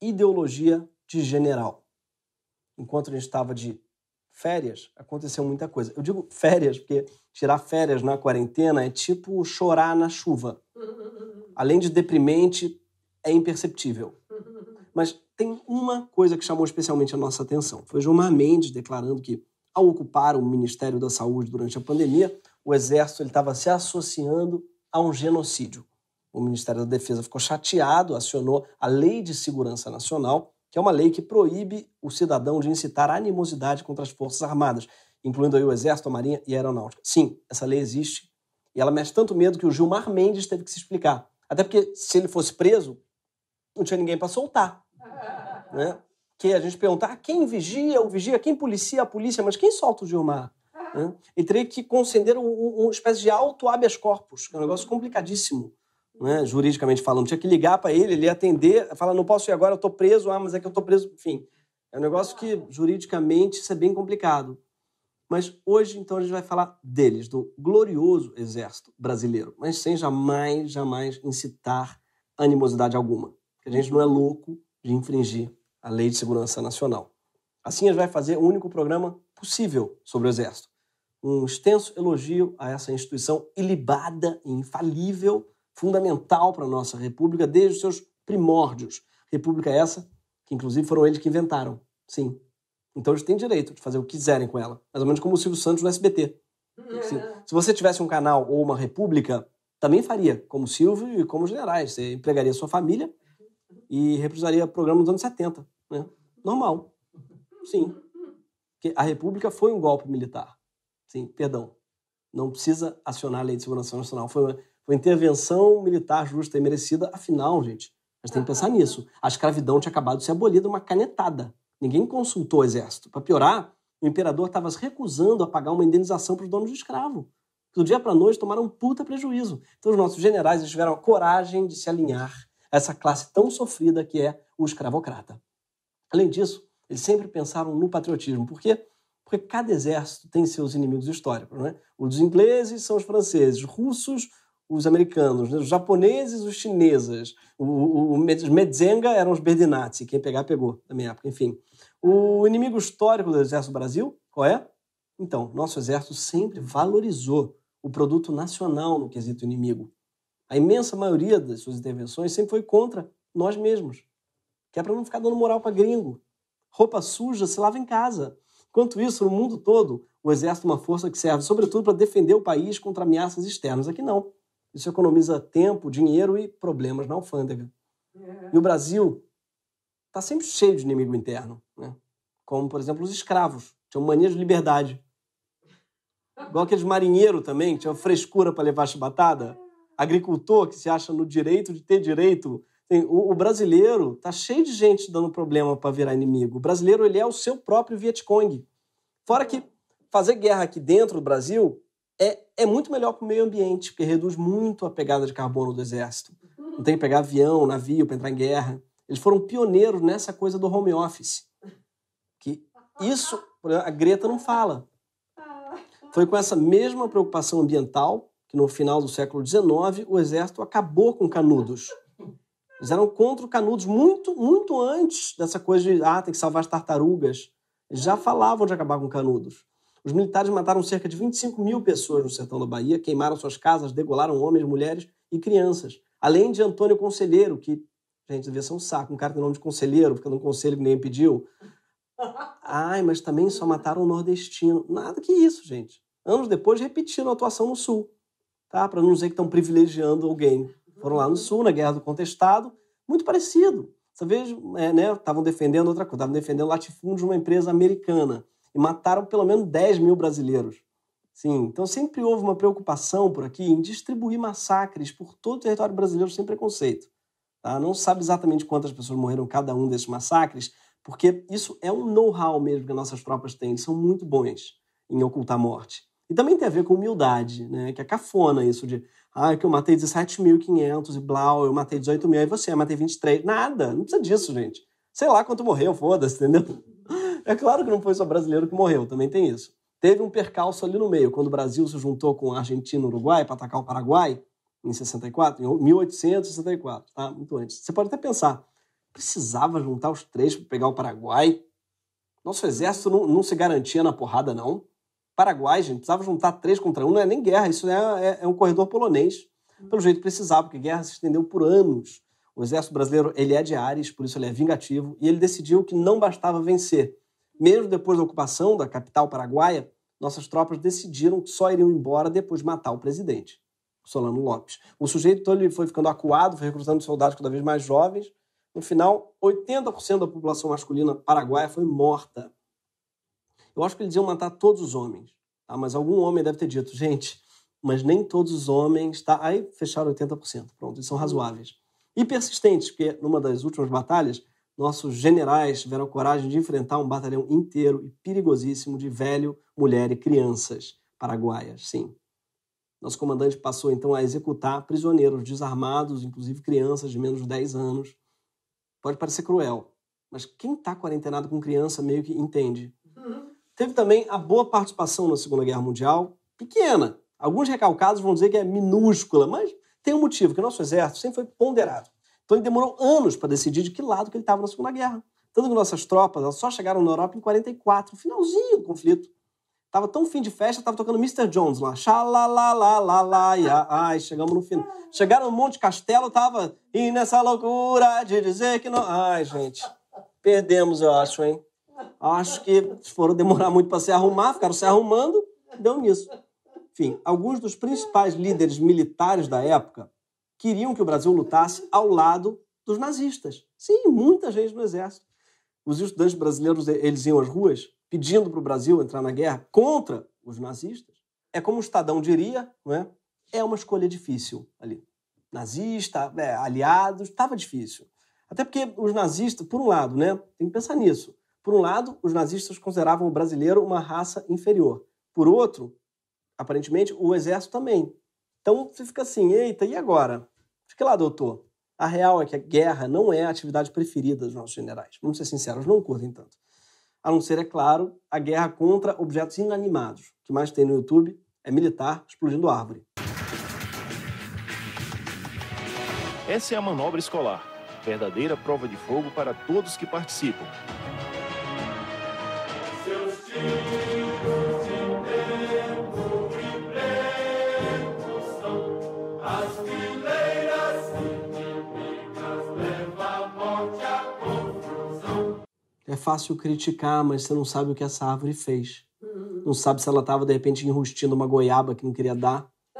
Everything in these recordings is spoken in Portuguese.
ideologia de general. Enquanto a gente estava de férias, aconteceu muita coisa. Eu digo férias porque tirar férias na quarentena é tipo chorar na chuva. Além de deprimente, é imperceptível. Mas tem uma coisa que chamou especialmente a nossa atenção. Foi Gilmar Mendes declarando que, ao ocupar o Ministério da Saúde durante a pandemia, o Exército estava se associando a um genocídio o Ministério da Defesa ficou chateado, acionou a Lei de Segurança Nacional, que é uma lei que proíbe o cidadão de incitar animosidade contra as Forças Armadas, incluindo aí o Exército, a Marinha e a Aeronáutica. Sim, essa lei existe e ela mexe tanto medo que o Gilmar Mendes teve que se explicar. Até porque, se ele fosse preso, não tinha ninguém para soltar. Né? Que a gente perguntar quem vigia, o vigia, quem policia, a polícia, mas quem solta o Gilmar? Né? teria que conceder uma espécie de auto habeas corpus, que é um negócio complicadíssimo né, juridicamente falando. Tinha que ligar para ele, ele ia atender, falar, não posso ir agora, eu estou preso, ah, mas é que eu estou preso. Enfim, é um negócio que juridicamente isso é bem complicado. Mas hoje, então, a gente vai falar deles, do glorioso exército brasileiro, mas sem jamais, jamais incitar animosidade alguma. Porque a gente não é louco de infringir a Lei de Segurança Nacional. Assim, a gente vai fazer o único programa possível sobre o Exército. Um extenso elogio a essa instituição ilibada e infalível fundamental para a nossa República desde os seus primórdios. República essa que, inclusive, foram eles que inventaram. Sim. Então eles têm direito de fazer o que quiserem com ela. Mais ou menos como o Silvio Santos no SBT. É. Sim. se você tivesse um canal ou uma república, também faria, como o Silvio e como os generais. Você empregaria sua família e reprisaria programa dos anos 70. Né? Normal. Sim. Porque a república foi um golpe militar. Sim, perdão. Não precisa acionar a Lei de Segurança Nacional. Foi uma uma intervenção militar justa e merecida, afinal, gente, a gente tem que pensar nisso. A escravidão tinha acabado de ser abolida, uma canetada. Ninguém consultou o exército. Para piorar, o imperador estava se recusando a pagar uma indenização para os donos de escravo. Do dia para noite tomaram um puta prejuízo. Então os nossos generais tiveram a coragem de se alinhar a essa classe tão sofrida que é o escravocrata. Além disso, eles sempre pensaram no patriotismo. Por quê? Porque cada exército tem seus inimigos históricos. Né? Os ingleses são os franceses, russos os americanos, né? os japoneses, os chineses. O, o, os Medzenga eram os Berdinazzi, quem pegar, pegou, na minha época, enfim. O inimigo histórico do Exército do Brasil, qual é? Então, nosso exército sempre valorizou o produto nacional no quesito inimigo. A imensa maioria das suas intervenções sempre foi contra nós mesmos, que é para não ficar dando moral para gringo. Roupa suja se lava em casa. Enquanto isso, no mundo todo, o exército é uma força que serve sobretudo para defender o país contra ameaças externas. Aqui não. Isso economiza tempo, dinheiro e problemas na alfândega. É. E o Brasil está sempre cheio de inimigo interno, né? como, por exemplo, os escravos. Tinham mania de liberdade. Igual aqueles marinheiros também, que tinham frescura para levar chibatada. Agricultor que se acha no direito de ter direito. O, o brasileiro está cheio de gente dando problema para virar inimigo. O brasileiro ele é o seu próprio Vietcong. Fora que fazer guerra aqui dentro do Brasil é, é muito melhor para o meio ambiente, porque reduz muito a pegada de carbono do exército. Não tem que pegar avião, navio para entrar em guerra. Eles foram pioneiros nessa coisa do home office. Que isso a Greta não fala. Foi com essa mesma preocupação ambiental que no final do século XIX o exército acabou com canudos. Eles eram contra o canudos muito, muito antes dessa coisa de ah, tem que salvar as tartarugas. Eles já falavam de acabar com canudos. Os militares mataram cerca de 25 mil pessoas no sertão da Bahia, queimaram suas casas, degolaram homens, mulheres e crianças. Além de Antônio Conselheiro, que, gente, devia ser um saco, um cara tem nome de conselheiro, fica no é conselho que ninguém pediu. Ai, mas também só mataram o nordestino. Nada que isso, gente. Anos depois repetiram a atuação no Sul, tá? Para não dizer que estão privilegiando alguém. Foram lá no Sul, na Guerra do Contestado, muito parecido. Você vez, é, né, estavam defendendo outra coisa, estavam defendendo latifúndio de uma empresa americana e mataram pelo menos 10 mil brasileiros. Sim, então sempre houve uma preocupação por aqui em distribuir massacres por todo o território brasileiro sem preconceito. Tá? Não sabe exatamente quantas pessoas morreram cada um desses massacres, porque isso é um know-how mesmo que nossas tropas têm, são muito bons em ocultar a morte. E também tem a ver com humildade, né? que é cafona isso de ah, que eu matei 17.500 e blau, eu matei 18 mil, e você, eu matei 23. Nada, não precisa disso, gente. Sei lá quanto morreu, foda-se, entendeu? É claro que não foi só brasileiro que morreu, também tem isso. Teve um percalço ali no meio, quando o Brasil se juntou com a Argentina e o Uruguai para atacar o Paraguai, em 64, em 1864, tá? Muito antes. Você pode até pensar, precisava juntar os três para pegar o Paraguai? Nosso exército não, não, se garantia na porrada, não. Paraguai, gente, precisava juntar três contra um, não é nem guerra, isso é, é, é um corredor polonês. Pelo jeito precisava, porque a guerra se estendeu por anos. O exército brasileiro, ele é de Ares, por isso ele é vingativo, e ele decidiu que não bastava vencer. Mesmo depois da ocupação da capital paraguaia, nossas tropas decidiram que só iriam embora depois de matar o presidente, Solano Lopes. O sujeito todo então, ele foi ficando acuado, foi recrutando soldados cada vez mais jovens. No final, 80% da população masculina paraguaia foi morta. Eu acho que eles iam matar todos os homens, tá? mas algum homem deve ter dito, gente, mas nem todos os homens. Tá? Aí fecharam 80%. Pronto, eles são razoáveis. E persistentes, porque numa das últimas batalhas, nossos generais tiveram coragem de enfrentar um batalhão inteiro e perigosíssimo de velho, mulher e crianças paraguaias, sim. Nosso comandante passou então a executar prisioneiros desarmados, inclusive crianças de menos de 10 anos. Pode parecer cruel, mas quem está quarentenado com criança meio que entende. Uhum. Teve também a boa participação na Segunda Guerra Mundial, pequena. Alguns recalcados vão dizer que é minúscula, mas tem um motivo, que nosso exército sempre foi ponderado. Então ele demorou anos para decidir de que lado que ele estava na Segunda Guerra. Tanto que nossas tropas elas só chegaram na Europa em 44, finalzinho do conflito. Tava tão fim de festa, tava tocando Mr. Jones lá. la la la la la ia. Ai, chegamos no fim. Chegaram no Monte Castelo, tava. E nessa loucura de dizer que não. Ai, gente. Perdemos, eu acho, hein? Acho que foram demorar muito para se arrumar, ficaram se arrumando, deu nisso. Enfim, alguns dos principais líderes militares da época queriam que o Brasil lutasse ao lado dos nazistas. Sim, muita gente no exército. Os estudantes brasileiros eles iam às ruas pedindo para o Brasil entrar na guerra contra os nazistas. É como o Estadão diria, não é? É uma escolha difícil ali. Nazista, é, aliados, estava difícil. Até porque os nazistas, por um lado, né, tem que pensar nisso. Por um lado, os nazistas consideravam o brasileiro uma raça inferior. Por outro, aparentemente, o exército também então você fica assim, eita, e agora? Fica lá, doutor. A real é que a guerra não é a atividade preferida dos nossos generais. Vamos ser sinceros, não curtem tanto. A não ser, é claro, a guerra contra objetos inanimados. O que mais tem no YouTube é militar explodindo árvore. Essa é a manobra escolar, verdadeira prova de fogo para todos que participam. fácil criticar, mas você não sabe o que essa árvore fez. Uhum. Não sabe se ela estava, de repente, enrustindo uma goiaba que não queria dar.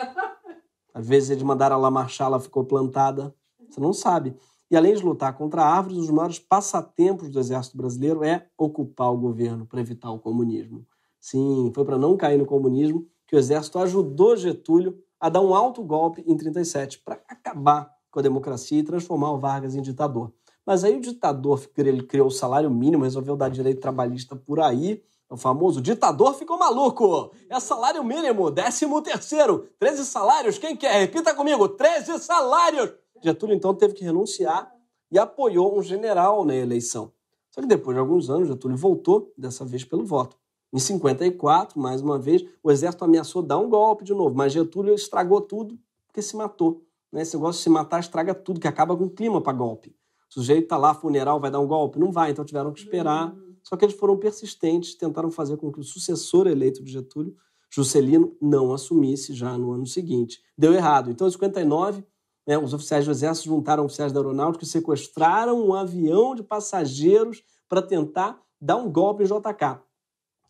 Às vezes eles mandaram ela marchar, ela ficou plantada. Você não sabe. E além de lutar contra árvores, um dos maiores passatempos do exército brasileiro é ocupar o governo para evitar o comunismo. Sim, foi para não cair no comunismo que o exército ajudou Getúlio a dar um alto golpe em 37 para acabar com a democracia e transformar o Vargas em ditador. Mas aí o ditador ele criou o salário mínimo, resolveu dar direito trabalhista por aí. O famoso ditador ficou maluco. É salário mínimo, décimo terceiro, 13 salários. Quem quer? Repita comigo, 13 salários. Getúlio, então, teve que renunciar e apoiou um general na eleição. Só que depois de alguns anos, Getúlio voltou, dessa vez pelo voto. Em 54, mais uma vez, o exército ameaçou dar um golpe de novo, mas Getúlio estragou tudo porque se matou. Né? Esse negócio de se matar estraga tudo, que acaba com o clima para golpe o sujeito está lá, funeral, vai dar um golpe? Não vai, então tiveram que esperar. Uhum. Só que eles foram persistentes, tentaram fazer com que o sucessor eleito de Getúlio, Juscelino, não assumisse já no ano seguinte. Deu errado. Então, em 59, né, os oficiais do Exército juntaram oficiais da Aeronáutica e sequestraram um avião de passageiros para tentar dar um golpe em JK.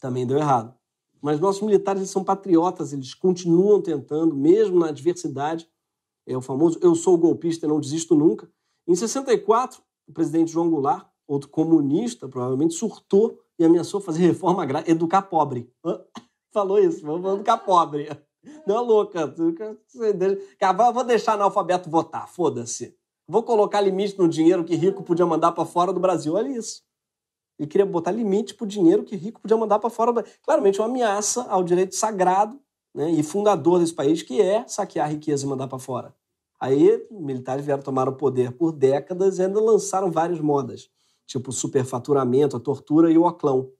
Também deu errado. Mas nossos militares eles são patriotas, eles continuam tentando, mesmo na adversidade. É o famoso eu sou golpista e não desisto nunca. Em 64, o presidente João Goulart, outro comunista, provavelmente surtou e ameaçou fazer reforma agrária, educar pobre. Falou isso, vamos educar pobre. Não é louca. Vou deixar analfabeto votar, foda-se. Vou colocar limite no dinheiro que rico podia mandar para fora do Brasil. Olha isso. Ele queria botar limite para o dinheiro que rico podia mandar para fora. Do... Claramente, é uma ameaça ao direito sagrado né, e fundador desse país, que é saquear a riqueza e mandar para fora. Aí, militares vieram tomar o poder por décadas e ainda lançaram várias modas, tipo o superfaturamento, a tortura e o aclão.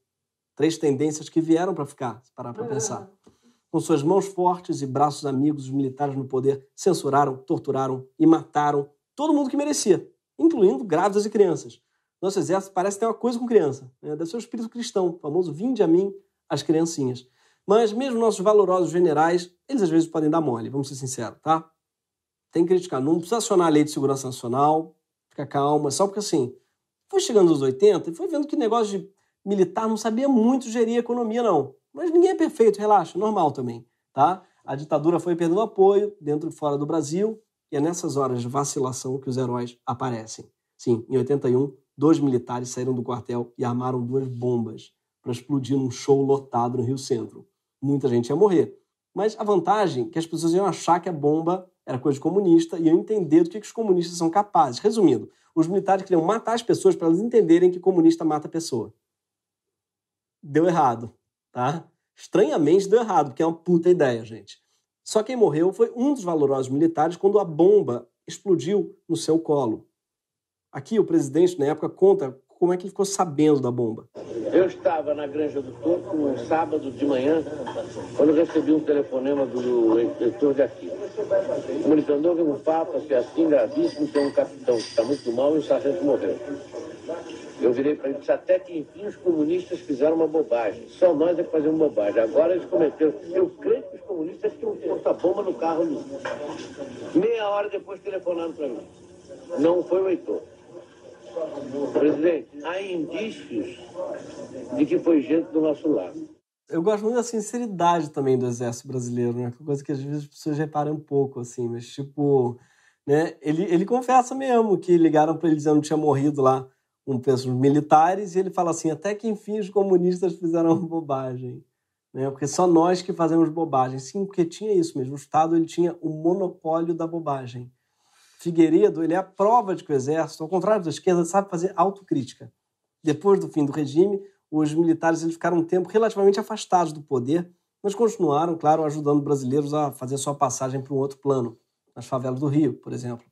Três tendências que vieram para ficar, se parar para pensar. Ah. Com suas mãos fortes e braços amigos, os militares no poder censuraram, torturaram e mataram todo mundo que merecia, incluindo grávidas e crianças. Nosso exército parece ter uma coisa com criança, né? deve ser o espírito cristão, o famoso vinde a mim as criancinhas. Mas mesmo nossos valorosos generais, eles às vezes podem dar mole, vamos ser sinceros, tá? tem que criticar. Não precisa acionar a lei de segurança nacional, fica calma, só porque assim, foi chegando nos 80 e foi vendo que negócio de militar não sabia muito gerir a economia, não. Mas ninguém é perfeito, relaxa, é normal também, tá? A ditadura foi perdendo apoio dentro e fora do Brasil, e é nessas horas de vacilação que os heróis aparecem. Sim, em 81, dois militares saíram do quartel e armaram duas bombas para explodir num show lotado no Rio Centro. Muita gente ia morrer. Mas a vantagem é que as pessoas iam achar que a bomba era coisa comunista, e eu entender do que, que os comunistas são capazes. Resumindo, os militares queriam matar as pessoas para elas entenderem que comunista mata a pessoa. Deu errado, tá? Estranhamente deu errado, porque é uma puta ideia, gente. Só quem morreu foi um dos valorosos militares quando a bomba explodiu no seu colo. Aqui o presidente, na época, conta como é que ele ficou sabendo da bomba? Eu estava na Granja do Toco um sábado de manhã, quando recebi um telefonema do editor de aqui, comunicando que um fato assim, é assim gravíssimo tem um capitão que está muito mal e o sargento morreu. Eu virei para ele até que enfim os comunistas fizeram uma bobagem. Só nós é que fazemos bobagem. Agora eles cometeram. Eu creio que os comunistas tinham posto a bomba no carro ali. Meia hora depois telefonaram para mim. Não foi o Heitor. Presidente, há indícios de que foi gente do nosso lado. Eu gosto muito da sinceridade também do exército brasileiro, né? É coisa que às vezes as pessoas reparam um pouco, assim, mas tipo, né? Ele, ele confessa mesmo que ligaram para ele dizendo que tinha morrido lá um peso militares e ele fala assim, até que enfim os comunistas fizeram bobagem, né? Porque só nós que fazemos bobagem. Sim, porque tinha isso mesmo. O Estado ele tinha o monopólio da bobagem. Figueiredo ele é a prova de que o Exército, ao contrário da esquerda, sabe fazer autocrítica. Depois do fim do regime, os militares eles ficaram um tempo relativamente afastados do poder, mas continuaram, claro, ajudando brasileiros a fazer sua passagem para um outro plano, nas favelas do Rio, por exemplo.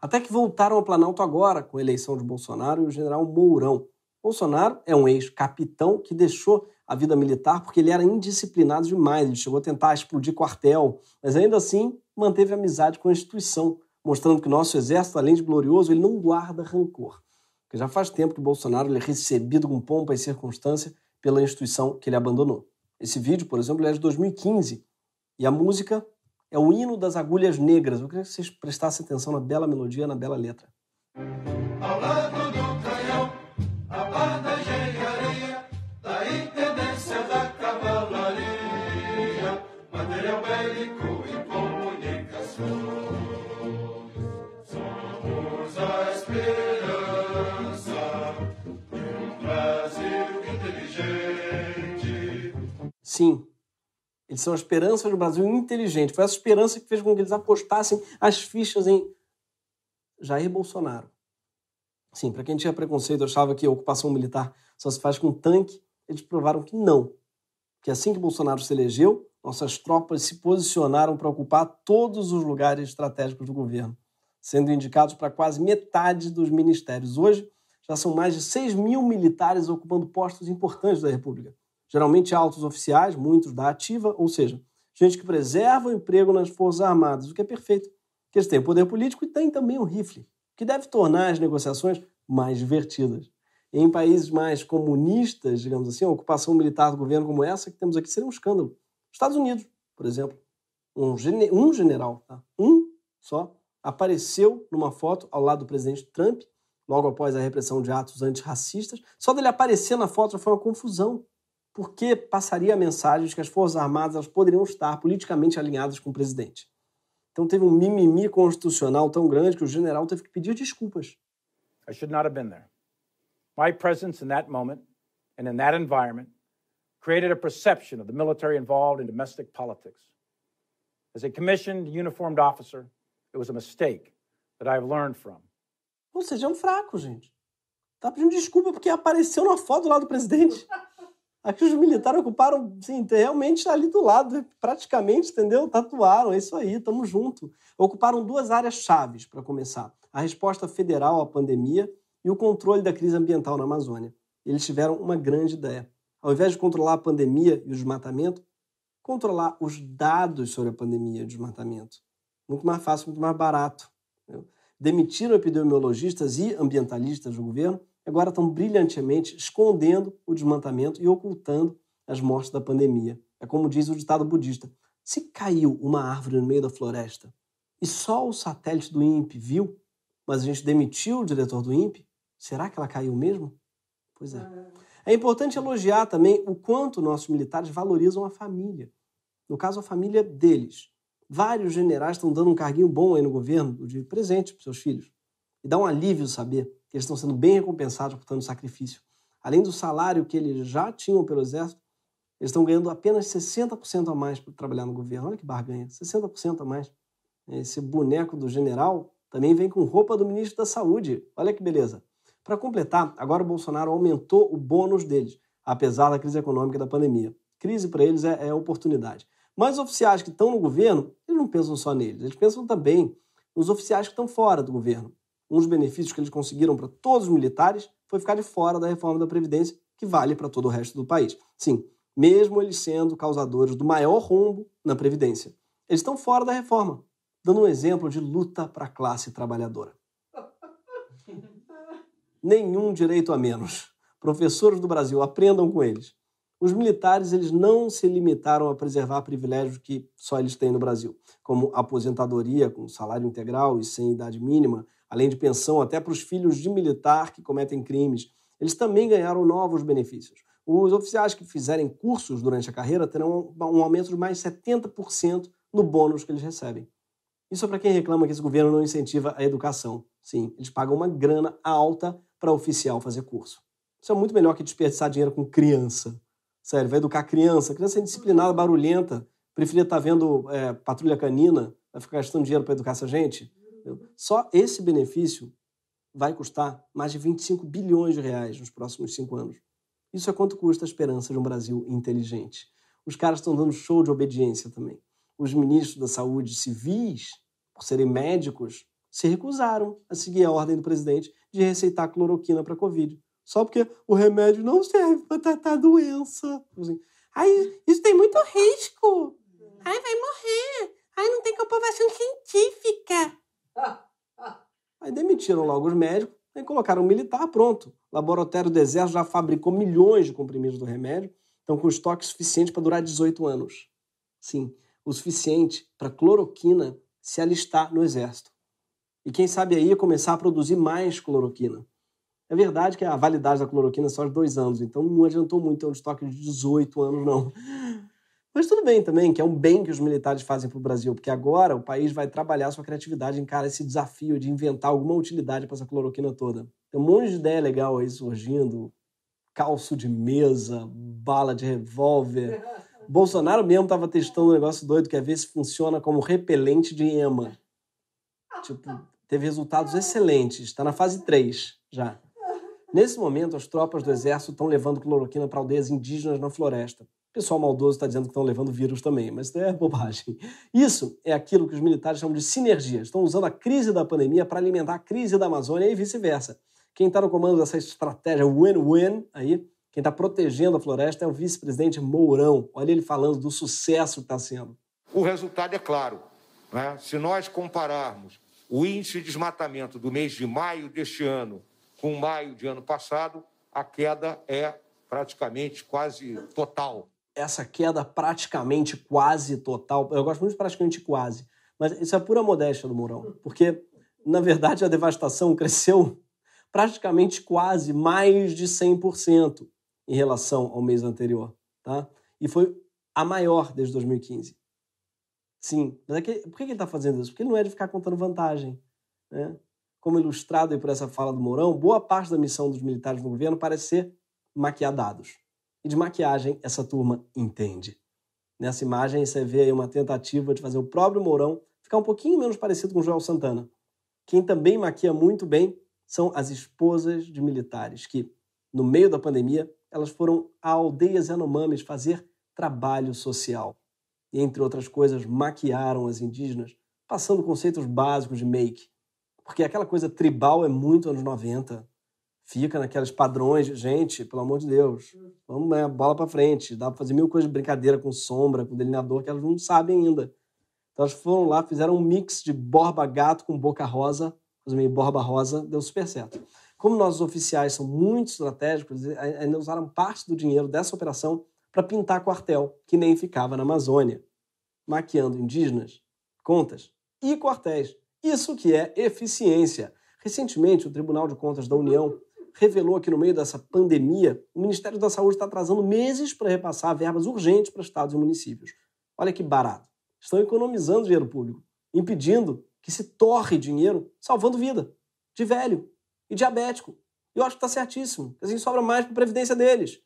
Até que voltaram ao Planalto agora, com a eleição de Bolsonaro e o general Mourão. Bolsonaro é um ex-capitão que deixou a vida militar porque ele era indisciplinado demais, ele chegou a tentar explodir quartel, mas ainda assim manteve amizade com a instituição, mostrando que nosso exército, além de glorioso, ele não guarda rancor. Porque já faz tempo que Bolsonaro ele é recebido com pompa e circunstância pela instituição que ele abandonou. Esse vídeo, por exemplo, é de 2015 e a música é o hino das agulhas negras. Eu queria que vocês prestassem atenção na bela melodia, na bela letra. Ao lado Sim, eles são a esperança do Brasil inteligente. Foi essa esperança que fez com que eles apostassem as fichas em Jair Bolsonaro. Sim, para quem tinha preconceito, achava que a ocupação militar só se faz com tanque, eles provaram que não. Que assim que Bolsonaro se elegeu, nossas tropas se posicionaram para ocupar todos os lugares estratégicos do governo, sendo indicados para quase metade dos ministérios. Hoje, já são mais de 6 mil militares ocupando postos importantes da República geralmente altos oficiais, muitos da ativa, ou seja, gente que preserva o emprego nas Forças Armadas, o que é perfeito, que eles têm o poder político e têm também o rifle, que deve tornar as negociações mais divertidas. em países mais comunistas, digamos assim, a ocupação militar do governo como essa que temos aqui seria um escândalo. Estados Unidos, por exemplo, um, gene... um general, tá? um só, apareceu numa foto ao lado do presidente Trump, logo após a repressão de atos antirracistas. Só dele aparecer na foto já foi uma confusão porque passaria a mensagem de que as Forças Armadas elas poderiam estar politicamente alinhadas com o presidente. Então teve um mimimi constitucional tão grande que o general teve que pedir desculpas. I should not have been there. My presence in that moment and in that environment created a perception of the military involved in domestic politics. As a commissioned uniformed officer, it was a mistake that I have learned from. Ou seja, é um fraco, gente. Tá pedindo desculpa porque apareceu na foto lá do presidente. Aqui os militares ocuparam, sim, realmente tá ali do lado, praticamente, entendeu? Tatuaram, é isso aí, estamos junto. Ocuparam duas áreas chaves para começar: a resposta federal à pandemia e o controle da crise ambiental na Amazônia. Eles tiveram uma grande ideia. Ao invés de controlar a pandemia e o desmatamento, controlar os dados sobre a pandemia e o desmatamento. Muito mais fácil, muito mais barato. Entendeu? Demitiram epidemiologistas e ambientalistas do governo agora estão brilhantemente escondendo o desmantamento e ocultando as mortes da pandemia. É como diz o ditado budista: se caiu uma árvore no meio da floresta e só o satélite do INPE viu, mas a gente demitiu o diretor do INPE, será que ela caiu mesmo? Pois é. Ah. É importante elogiar também o quanto nossos militares valorizam a família. No caso, a família deles. Vários generais estão dando um carguinho bom aí no governo, de presente para seus filhos. E dá um alívio saber que eles estão sendo bem recompensados por tanto sacrifício. Além do salário que eles já tinham pelo Exército, eles estão ganhando apenas 60% a mais para trabalhar no governo. Olha que barganha, 60% a mais. Esse boneco do general também vem com roupa do ministro da Saúde. Olha que beleza. Para completar, agora o Bolsonaro aumentou o bônus deles, apesar da crise econômica e da pandemia. Crise para eles é, é oportunidade. Mas oficiais que estão no governo, eles não pensam só neles, eles pensam também nos oficiais que estão fora do governo um dos benefícios que eles conseguiram para todos os militares foi ficar de fora da reforma da Previdência, que vale para todo o resto do país. Sim, mesmo eles sendo causadores do maior rombo na Previdência, eles estão fora da reforma, dando um exemplo de luta para a classe trabalhadora. Nenhum direito a menos. Professores do Brasil, aprendam com eles. Os militares eles não se limitaram a preservar privilégios que só eles têm no Brasil, como aposentadoria com salário integral e sem idade mínima, além de pensão até para os filhos de militar que cometem crimes. Eles também ganharam novos benefícios. Os oficiais que fizerem cursos durante a carreira terão um aumento de mais 70% no bônus que eles recebem. Isso é para quem reclama que esse governo não incentiva a educação. Sim, eles pagam uma grana alta para oficial fazer curso. Isso é muito melhor que desperdiçar dinheiro com criança. Sério, vai educar criança. Criança é indisciplinada, barulhenta. Preferia estar tá vendo é, patrulha canina, vai ficar gastando dinheiro para educar essa gente. Só esse benefício vai custar mais de 25 bilhões de reais nos próximos cinco anos. Isso é quanto custa a esperança de um Brasil inteligente. Os caras estão dando show de obediência também. Os ministros da saúde civis, por serem médicos, se recusaram a seguir a ordem do presidente de receitar cloroquina para Covid. Só porque o remédio não serve para tratar a doença. Assim, Ai, isso tem muito risco. Ai, vai morrer. Ai, não tem comprovação científica. Aí demitiram logo os médicos, aí colocaram um militar, pronto. O laboratório do Exército já fabricou milhões de comprimidos do remédio, estão com estoque suficiente para durar 18 anos. Sim, o suficiente para cloroquina se alistar no Exército. E quem sabe aí começar a produzir mais cloroquina. É verdade que a validade da cloroquina é só de dois anos, então não adiantou muito ter um estoque de 18 anos, não. Mas tudo bem também, que é um bem que os militares fazem para o Brasil, porque agora o país vai trabalhar sua criatividade em cara esse desafio de inventar alguma utilidade para essa cloroquina toda. Tem um monte de ideia legal aí surgindo: calço de mesa, bala de revólver. Bolsonaro mesmo estava testando um negócio doido que é ver se funciona como repelente de ema. Tipo, teve resultados excelentes, está na fase 3 já. Nesse momento, as tropas do exército estão levando cloroquina para aldeias indígenas na floresta. O pessoal maldoso está dizendo que estão levando vírus também, mas isso é bobagem. Isso é aquilo que os militares chamam de sinergia. Estão usando a crise da pandemia para alimentar a crise da Amazônia e vice-versa. Quem está no comando dessa estratégia win-win aí, quem está protegendo a floresta é o vice-presidente Mourão. Olha ele falando do sucesso que está sendo. O resultado é claro. Né? Se nós compararmos o índice de desmatamento do mês de maio deste ano com maio de ano passado, a queda é praticamente quase total essa queda praticamente quase total. Eu gosto muito de praticamente quase, mas isso é pura modéstia do Mourão, hum. porque na verdade a devastação cresceu praticamente quase mais de 100% em relação ao mês anterior, tá? E foi a maior desde 2015. Sim, mas é que, por que ele está fazendo isso? Porque ele não é de ficar contando vantagem, né? Como ilustrado por essa fala do Mourão, boa parte da missão dos militares no governo parece ser maquiar dados. E de maquiagem, essa turma entende. Nessa imagem, você vê aí uma tentativa de fazer o próprio Mourão ficar um pouquinho menos parecido com o Joel Santana. Quem também maquia muito bem são as esposas de militares, que, no meio da pandemia, elas foram a aldeias Yanomamis fazer trabalho social. E, entre outras coisas, maquiaram as indígenas, passando conceitos básicos de make. Porque aquela coisa tribal é muito anos 90 fica naqueles padrões. Gente, pelo amor de Deus, hum. vamos né, bola para frente. Dá para fazer mil coisas de brincadeira com sombra, com delineador, que elas não sabem ainda. Então elas foram lá, fizeram um mix de borba gato com boca rosa, meio borba rosa, deu super certo. Como nossos oficiais são muito estratégicos, ainda usaram parte do dinheiro dessa operação para pintar quartel, que nem ficava na Amazônia, maquiando indígenas, contas e quartéis. Isso que é eficiência. Recentemente, o Tribunal de Contas da União revelou que, no meio dessa pandemia, o Ministério da Saúde está atrasando meses para repassar verbas urgentes para estados e municípios. Olha que barato. Estão economizando dinheiro público, impedindo que se torre dinheiro, salvando vida de velho e diabético. E eu acho que está certíssimo. Assim, sobra mais para a previdência deles.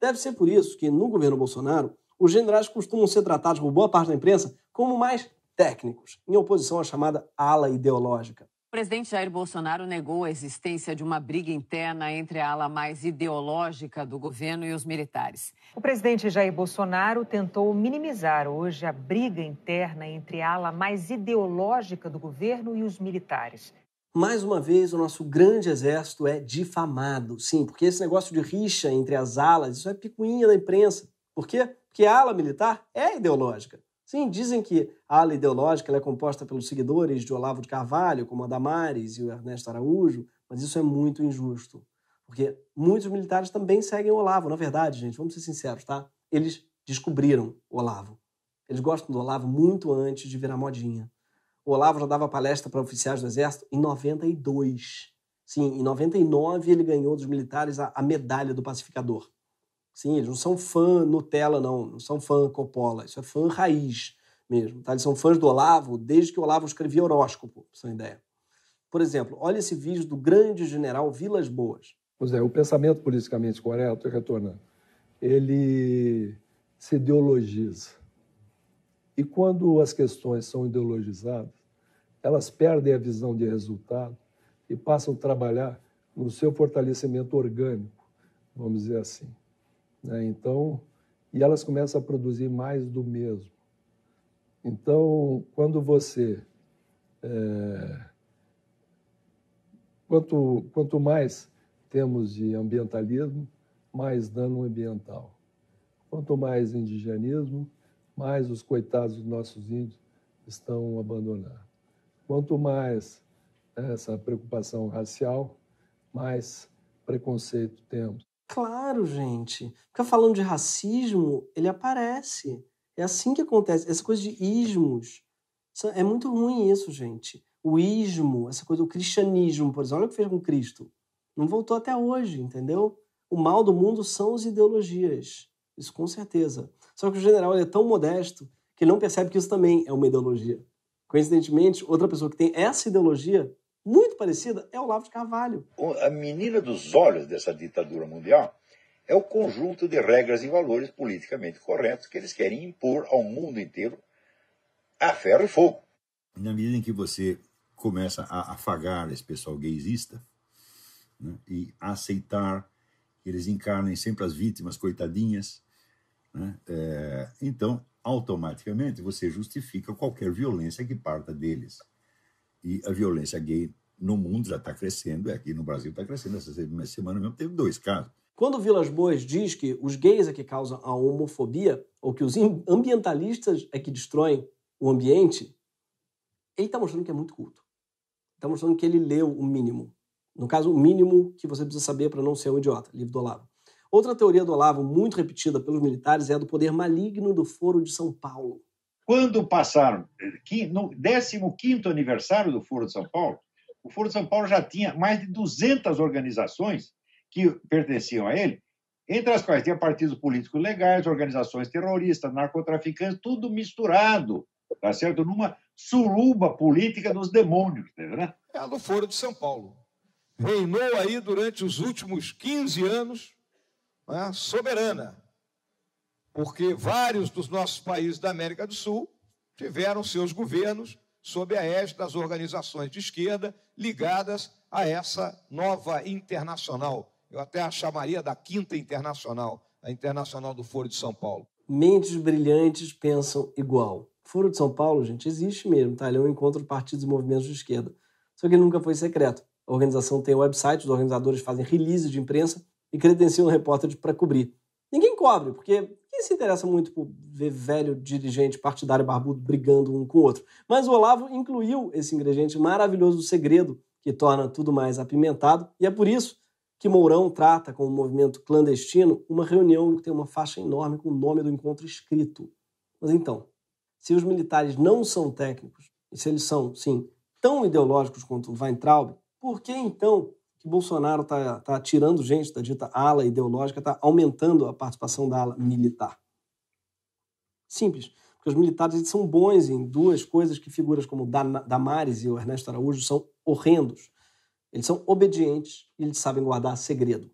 Deve ser por isso que, no governo Bolsonaro, os generais costumam ser tratados por boa parte da imprensa como mais técnicos, em oposição à chamada ala ideológica. O presidente Jair Bolsonaro negou a existência de uma briga interna entre a ala mais ideológica do governo e os militares. O presidente Jair Bolsonaro tentou minimizar hoje a briga interna entre a ala mais ideológica do governo e os militares. Mais uma vez, o nosso grande exército é difamado. Sim, porque esse negócio de rixa entre as alas, isso é picuinha da imprensa. Por quê? Porque a ala militar é ideológica. Sim, dizem que a ala ideológica é composta pelos seguidores de Olavo de Carvalho, como a Damares e o Ernesto Araújo, mas isso é muito injusto. Porque muitos militares também seguem Olavo. Na verdade, gente, vamos ser sinceros, tá? Eles descobriram Olavo. Eles gostam do Olavo muito antes de virar modinha. O Olavo já dava palestra para oficiais do Exército em 92. Sim, em 99 ele ganhou dos militares a, a medalha do pacificador. Sim, eles não são fã Nutella, não. Não são fã Coppola. Isso é fã raiz mesmo. Tá? Eles são fãs do Olavo desde que o Olavo escrevia horóscopo, pra você ideia. Por exemplo, olha esse vídeo do grande general Vilas Boas. Pois é, o pensamento politicamente correto, retornando, ele se ideologiza. E quando as questões são ideologizadas, elas perdem a visão de resultado e passam a trabalhar no seu fortalecimento orgânico, vamos dizer assim. Né? Então, e elas começam a produzir mais do mesmo. Então, quando você. É, quanto, quanto mais temos de ambientalismo, mais dano ambiental. Quanto mais indigenismo, mais os coitados dos nossos índios estão abandonados. Quanto mais né, essa preocupação racial, mais preconceito temos. Claro, gente. Ficar falando de racismo, ele aparece. É assim que acontece. Essa coisa de ismos. É muito ruim isso, gente. O ismo, essa coisa, o cristianismo, por exemplo, olha o que fez com Cristo. Não voltou até hoje, entendeu? O mal do mundo são as ideologias. Isso com certeza. Só que o general é tão modesto que ele não percebe que isso também é uma ideologia. Coincidentemente, outra pessoa que tem essa ideologia muito parecida é o Olavo de Carvalho. A menina dos olhos dessa ditadura mundial é o conjunto de regras e valores politicamente corretos que eles querem impor ao mundo inteiro a ferro e fogo. Na medida em que você começa a afagar esse pessoal gaysista né, e aceitar que eles encarnem sempre as vítimas coitadinhas, né, é, então automaticamente você justifica qualquer violência que parta deles. E a violência gay no mundo já está crescendo, é, aqui no Brasil está crescendo. Essa semana mesmo teve dois casos. Quando o Vilas Boas diz que os gays é que causam a homofobia, ou que os ambientalistas é que destroem o ambiente, ele está mostrando que é muito culto. Está mostrando que ele leu o mínimo. No caso, o mínimo que você precisa saber para não ser um idiota, livro do Olavo. Outra teoria do Olavo, muito repetida pelos militares, é a do poder maligno do Foro de São Paulo. Quando passaram eh, no 15 aniversário do Foro de São Paulo, o Foro de São Paulo já tinha mais de 200 organizações que pertenciam a ele, entre as quais tinha partidos políticos legais, organizações terroristas, narcotraficantes, tudo misturado, tá certo? Numa suruba política dos demônios, entendeu? Né, né? É, no Foro de São Paulo. Reinou aí durante os últimos 15 anos, né, soberana, porque vários dos nossos países da América do Sul tiveram seus governos sob a égide das organizações de esquerda ligadas a essa nova internacional. Eu até a chamaria da quinta internacional, a internacional do Foro de São Paulo. Mentes brilhantes pensam igual. Foro de São Paulo, gente, existe mesmo, tá? Ele é um encontro de partidos e movimentos de esquerda. Só que nunca foi secreto. A organização tem website, os organizadores fazem releases de imprensa e credenciam um repórter para cobrir. Ninguém cobre, porque ninguém se interessa muito por ver velho dirigente partidário barbudo brigando um com o outro. Mas o Olavo incluiu esse ingrediente maravilhoso do segredo, que torna tudo mais apimentado, e é por isso que Mourão trata como movimento clandestino uma reunião que tem uma faixa enorme com o nome do encontro escrito. Mas então, se os militares não são técnicos, e se eles são, sim, tão ideológicos quanto Weintraub, por que então que Bolsonaro está tá, tá tirando gente da dita ala ideológica, está aumentando a participação da ala militar. Simples. Porque os militares eles são bons em duas coisas que figuras como Damares e o Ernesto Araújo são horrendos. Eles são obedientes e eles sabem guardar segredo.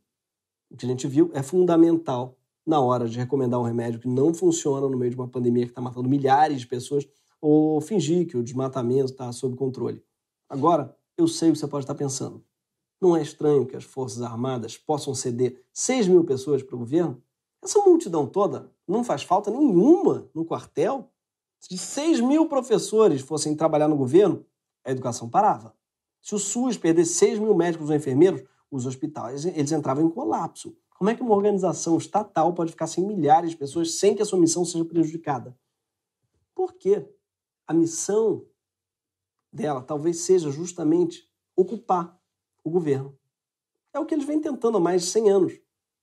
O que a gente viu é fundamental na hora de recomendar um remédio que não funciona no meio de uma pandemia que está matando milhares de pessoas ou fingir que o desmatamento está sob controle. Agora, eu sei o que você pode estar pensando. Não é estranho que as Forças Armadas possam ceder 6 mil pessoas para o governo? Essa multidão toda não faz falta nenhuma no quartel? Se 6 mil professores fossem trabalhar no governo, a educação parava. Se o SUS perdesse 6 mil médicos ou enfermeiros, os hospitais eles entravam em colapso. Como é que uma organização estatal pode ficar sem milhares de pessoas sem que a sua missão seja prejudicada? Por quê? A missão dela talvez seja justamente ocupar o governo. É o que eles vêm tentando há mais de 100 anos.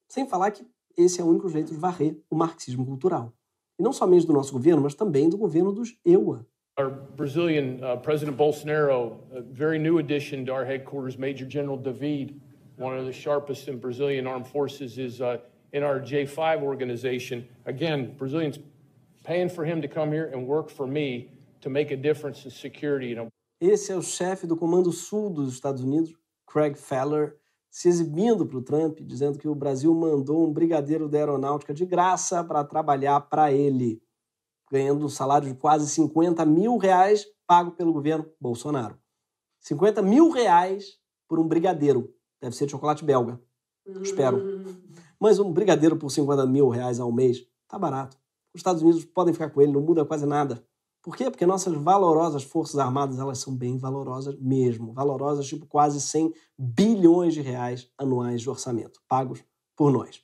Sem falar que esse é o único jeito de varrer o marxismo cultural. E não somente do nosso governo, mas também do governo dos EUA. Our Brazilian uh, President Bolsonaro, a very new addition to our headquarters, Major General David, one of the sharpest in Brazilian armed forces, is uh, in our J5 organization. Again, Brazilians paying for him to come here and work for me to make a difference in security. You know? Esse é o chefe do Comando Sul dos Estados Unidos, Craig Feller, se exibindo para o Trump, dizendo que o Brasil mandou um brigadeiro da aeronáutica de graça para trabalhar para ele, ganhando um salário de quase 50 mil reais pago pelo governo Bolsonaro. 50 mil reais por um brigadeiro. Deve ser de chocolate belga. Espero. Hum. Mas um brigadeiro por 50 mil reais ao mês tá barato. Os Estados Unidos podem ficar com ele, não muda quase nada. Por quê? Porque nossas valorosas Forças Armadas, elas são bem valorosas mesmo. Valorosas, tipo, quase 100 bilhões de reais anuais de orçamento, pagos por nós.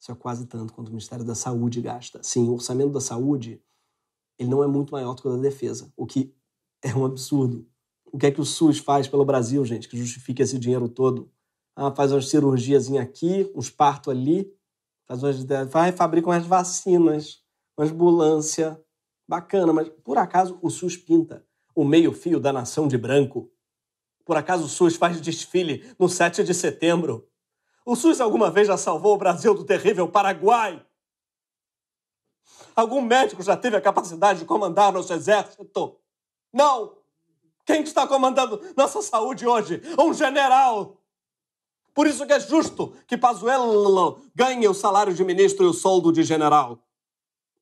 Isso é quase tanto quanto o Ministério da Saúde gasta. Sim, o orçamento da saúde, ele não é muito maior do que o da defesa, o que é um absurdo. O que é que o SUS faz pelo Brasil, gente, que justifica esse dinheiro todo? Ah, faz umas cirurgias aqui, uns partos ali, faz umas... Vai, fabrica umas vacinas, uma ambulância, Bacana, mas por acaso o SUS pinta o meio-fio da nação de branco? Por acaso o SUS faz desfile no 7 de setembro? O SUS alguma vez já salvou o Brasil do terrível Paraguai? Algum médico já teve a capacidade de comandar nosso exército? Não! Quem está comandando nossa saúde hoje? Um general! Por isso que é justo que Pazuello ganhe o salário de ministro e o soldo de general.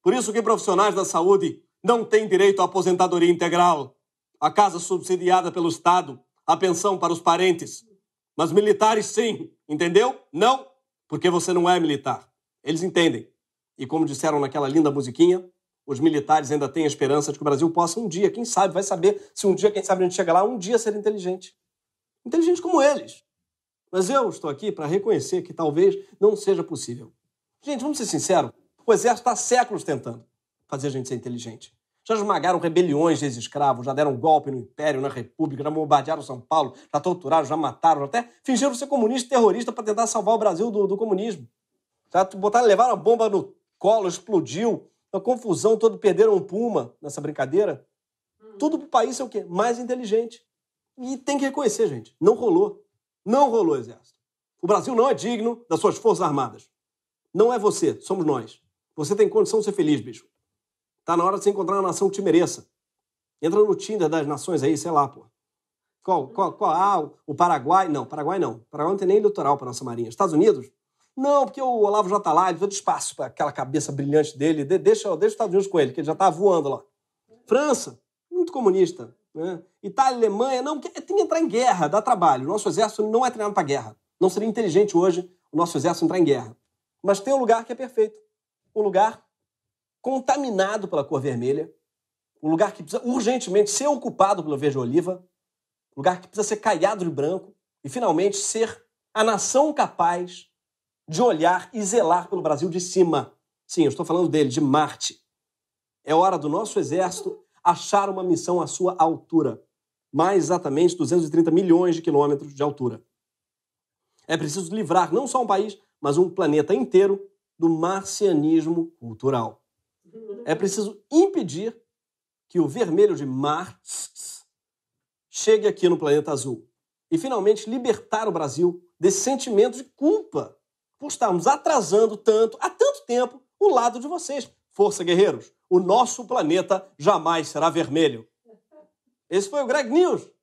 Por isso que profissionais da saúde não têm direito à aposentadoria integral, à casa subsidiada pelo Estado, à pensão para os parentes. Mas militares sim, entendeu? Não, porque você não é militar. Eles entendem. E como disseram naquela linda musiquinha, os militares ainda têm a esperança de que o Brasil possa um dia, quem sabe, vai saber se um dia, quem sabe a gente chega lá, um dia ser inteligente. Inteligente como eles. Mas eu estou aqui para reconhecer que talvez não seja possível. Gente, vamos ser sinceros. O exército tá há séculos tentando fazer a gente ser inteligente. Já esmagaram rebeliões de escravos, já deram golpe no Império, na República, já bombardearam São Paulo, já torturaram, já mataram, até fingiram ser comunista terrorista para tentar salvar o Brasil do, do comunismo. Já botaram, levaram a bomba no colo, explodiu, uma confusão toda, perderam um puma nessa brincadeira. Hum. Tudo para o país é o quê? Mais inteligente. E tem que reconhecer, gente, não rolou. Não rolou, Exército. O Brasil não é digno das suas Forças Armadas. Não é você, somos nós. Você tem condição de ser feliz, bicho. Tá na hora de você encontrar uma nação que te mereça. Entra no Tinder das nações aí, sei lá, pô. Qual, qual, qual? Ah, o Paraguai? Não, Paraguai não. Paraguai não tem nem litoral para nossa marinha. Estados Unidos? Não, porque o Olavo já está lá, ele precisa de espaço para aquela cabeça brilhante dele. De, deixa, deixa os Estados Unidos com ele, que ele já está voando lá. França? Muito comunista. Né? Itália, Alemanha? Não, tem que entrar em guerra, dá trabalho. O nosso exército não é treinado para guerra. Não seria inteligente hoje o nosso exército entrar em guerra. Mas tem um lugar que é perfeito um lugar contaminado pela cor vermelha, um lugar que precisa urgentemente ser ocupado pela verde oliva, um lugar que precisa ser caiado de branco e, finalmente, ser a nação capaz de olhar e zelar pelo Brasil de cima. Sim, eu estou falando dele, de Marte. É hora do nosso exército achar uma missão à sua altura, mais exatamente 230 milhões de quilômetros de altura. É preciso livrar não só um país, mas um planeta inteiro do marcianismo cultural. É preciso impedir que o vermelho de Marx chegue aqui no planeta azul e finalmente libertar o Brasil desse sentimento de culpa por estarmos atrasando tanto, há tanto tempo, o lado de vocês. Força, guerreiros! O nosso planeta jamais será vermelho. Esse foi o Greg News.